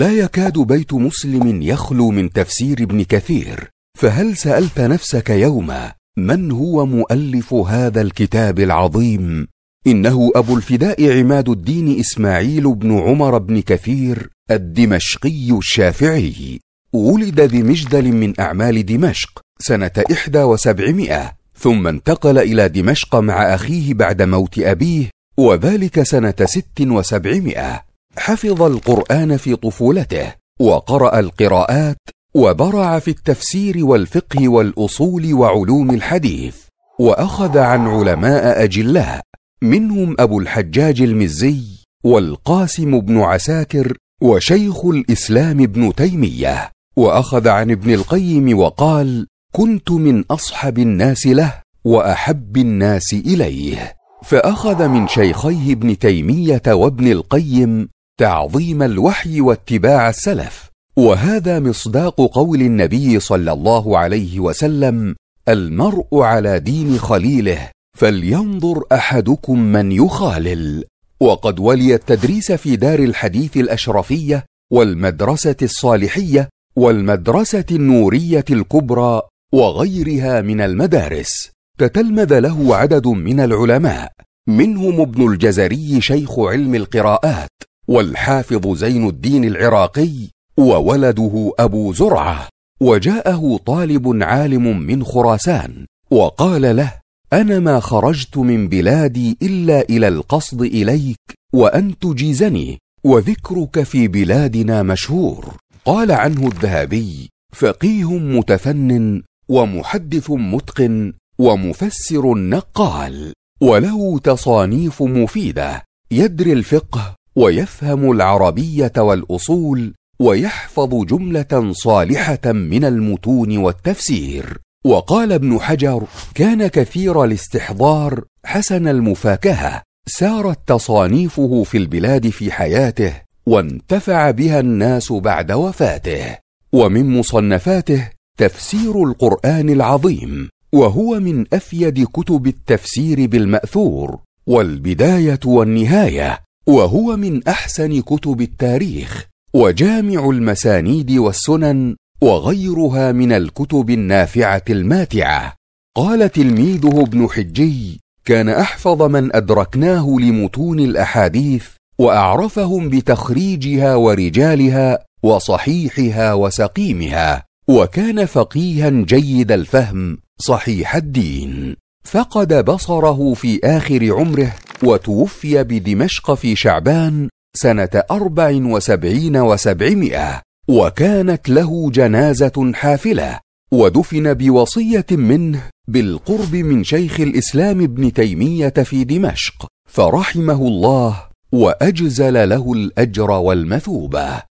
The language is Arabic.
لا يكاد بيت مسلم يخلو من تفسير ابن كثير فهل سالت نفسك يوما من هو مؤلف هذا الكتاب العظيم انه ابو الفداء عماد الدين اسماعيل بن عمر بن كثير الدمشقي الشافعي ولد بمجدل من اعمال دمشق سنه احدى وسبعمائه ثم انتقل الى دمشق مع اخيه بعد موت ابيه وذلك سنه ست وسبعمائه حفظ القران في طفولته وقرا القراءات وبرع في التفسير والفقه والاصول وعلوم الحديث واخذ عن علماء اجلاء منهم ابو الحجاج المزي والقاسم بن عساكر وشيخ الاسلام ابن تيميه واخذ عن ابن القيم وقال كنت من اصحب الناس له واحب الناس اليه فاخذ من شيخيه ابن تيميه وابن القيم تعظيم الوحي واتباع السلف وهذا مصداق قول النبي صلى الله عليه وسلم المرء على دين خليله فلينظر احدكم من يخالل وقد ولي التدريس في دار الحديث الاشرفيه والمدرسه الصالحيه والمدرسه النوريه الكبرى وغيرها من المدارس تتلمذ له عدد من العلماء منهم ابن الجزري شيخ علم القراءات والحافظ زين الدين العراقي وولده أبو زرعة وجاءه طالب عالم من خراسان وقال له أنا ما خرجت من بلادي إلا إلى القصد إليك وأن تجيزني وذكرك في بلادنا مشهور قال عنه الذهبي فقيه متفن ومحدث متقن ومفسر نقال وله تصانيف مفيده يدري الفقه ويفهم العربيه والاصول ويحفظ جمله صالحه من المتون والتفسير وقال ابن حجر كان كثير الاستحضار حسن المفاكهه سارت تصانيفه في البلاد في حياته وانتفع بها الناس بعد وفاته ومن مصنفاته تفسير القران العظيم وهو من افيد كتب التفسير بالماثور والبدايه والنهايه وهو من احسن كتب التاريخ وجامع المسانيد والسنن وغيرها من الكتب النافعه الماتعه قال تلميذه ابن حجي كان احفظ من ادركناه لمتون الاحاديث واعرفهم بتخريجها ورجالها وصحيحها وسقيمها وكان فقيها جيد الفهم صحيح الدين فقد بصره في اخر عمره وتوفي بدمشق في شعبان سنة أربع وسبعين وسبعمائة وكانت له جنازة حافلة ودفن بوصية منه بالقرب من شيخ الإسلام ابن تيمية في دمشق فرحمه الله وأجزل له الأجر والمثوبة